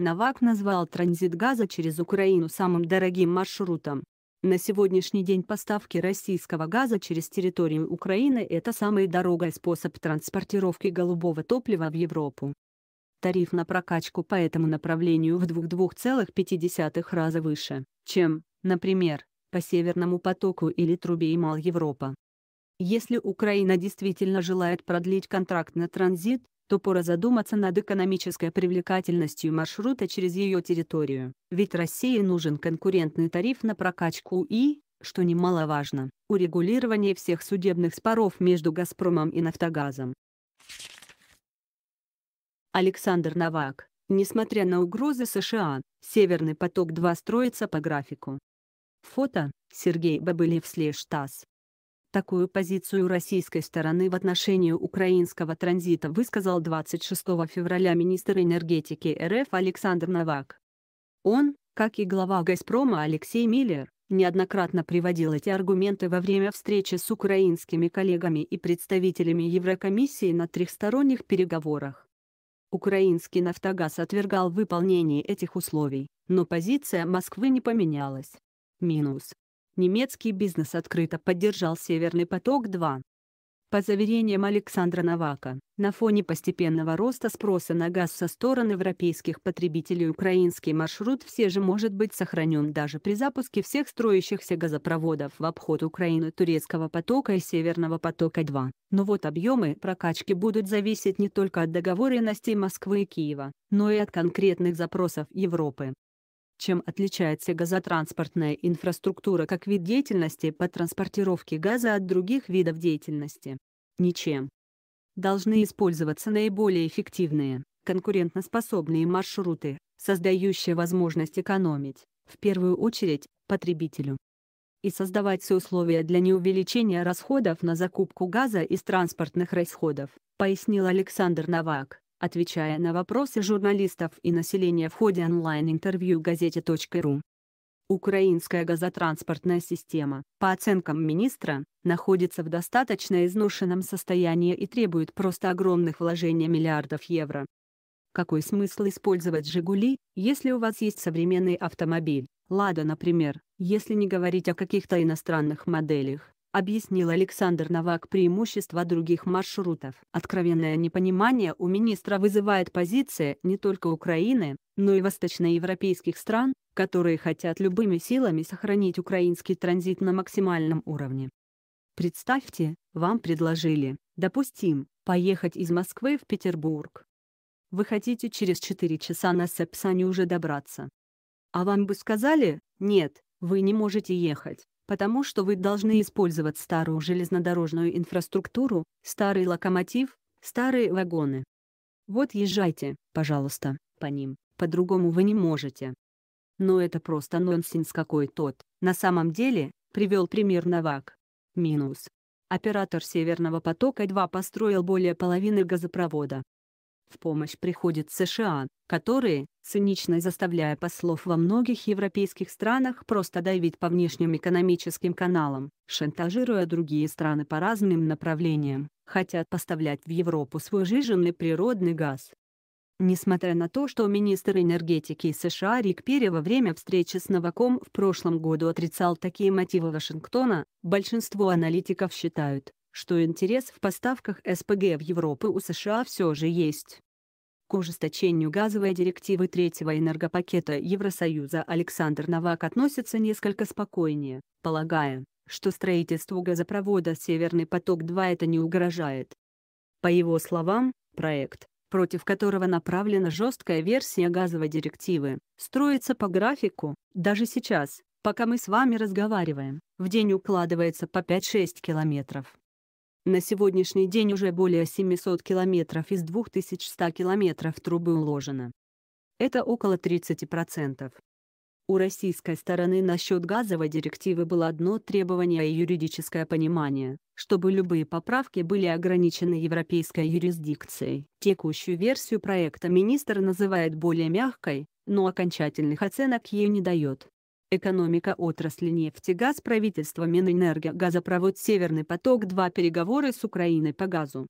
Навак назвал транзит газа через Украину самым дорогим маршрутом. На сегодняшний день поставки российского газа через территорию Украины – это самый дорогой способ транспортировки голубого топлива в Европу. Тариф на прокачку по этому направлению в 2,5 раза выше, чем, например, по Северному потоку или трубе Имал европа Если Украина действительно желает продлить контракт на транзит, то пора задуматься над экономической привлекательностью маршрута через ее территорию. Ведь России нужен конкурентный тариф на прокачку и, что немаловажно, урегулирование всех судебных споров между «Газпромом» и «Нафтогазом». Александр Навак. Несмотря на угрозы США, «Северный поток-2» строится по графику. Фото – Сергей Бабылев слэш Такую позицию российской стороны в отношении украинского транзита высказал 26 февраля министр энергетики РФ Александр Новак. Он, как и глава «Газпрома» Алексей Миллер, неоднократно приводил эти аргументы во время встречи с украинскими коллегами и представителями Еврокомиссии на трехсторонних переговорах. Украинский «Нафтогаз» отвергал выполнение этих условий, но позиция Москвы не поменялась. Минус немецкий бизнес открыто поддержал «Северный поток-2». По заверениям Александра Навака, на фоне постепенного роста спроса на газ со стороны европейских потребителей украинский маршрут все же может быть сохранен даже при запуске всех строящихся газопроводов в обход Украины турецкого потока и северного потока-2. Но вот объемы прокачки будут зависеть не только от договоренностей Москвы и Киева, но и от конкретных запросов Европы. Чем отличается газотранспортная инфраструктура как вид деятельности по транспортировке газа от других видов деятельности? Ничем. Должны использоваться наиболее эффективные, конкурентоспособные маршруты, создающие возможность экономить, в первую очередь, потребителю. И создавать все условия для неувеличения расходов на закупку газа из транспортных расходов, пояснил Александр Новак отвечая на вопросы журналистов и населения в ходе онлайн-интервью газете.ру. Украинская газотранспортная система, по оценкам министра, находится в достаточно изношенном состоянии и требует просто огромных вложений миллиардов евро. Какой смысл использовать «Жигули», если у вас есть современный автомобиль, «Лада», например, если не говорить о каких-то иностранных моделях? объяснил Александр Новак преимущества других маршрутов. Откровенное непонимание у министра вызывает позиция не только Украины, но и восточноевропейских стран, которые хотят любыми силами сохранить украинский транзит на максимальном уровне. Представьте, вам предложили, допустим, поехать из Москвы в Петербург. Вы хотите через 4 часа на Сапсане уже добраться. А вам бы сказали, нет, вы не можете ехать, потому что вы должны использовать старую железнодорожную инфраструктуру, старый локомотив, старые вагоны. Вот езжайте, пожалуйста, по ним, по-другому вы не можете. Но это просто нонсенс какой тот, на самом деле, привел пример Навак. Минус. Оператор Северного потока-2 построил более половины газопровода, в помощь приходит США, которые, цинично заставляя послов во многих европейских странах просто давить по внешним экономическим каналам, шантажируя другие страны по разным направлениям, хотят поставлять в Европу свой жиженный природный газ. Несмотря на то, что министр энергетики США Рик Перри во время встречи с Новаком в прошлом году отрицал такие мотивы Вашингтона, большинство аналитиков считают, что интерес в поставках СПГ в Европу у США все же есть. К ужесточению газовой директивы третьего энергопакета Евросоюза Александр Новак относится несколько спокойнее, полагая, что строительству газопровода «Северный поток-2» это не угрожает. По его словам, проект, против которого направлена жесткая версия газовой директивы, строится по графику, даже сейчас, пока мы с вами разговариваем, в день укладывается по 5-6 километров. На сегодняшний день уже более 700 километров из 2100 километров трубы уложено. Это около 30%. У российской стороны насчет газовой директивы было одно требование и юридическое понимание, чтобы любые поправки были ограничены европейской юрисдикцией. Текущую версию проекта министр называет более мягкой, но окончательных оценок ей не дает. Экономика отрасли нефти газ правительства Минэнерго газопровод «Северный поток-2» переговоры с Украиной по газу.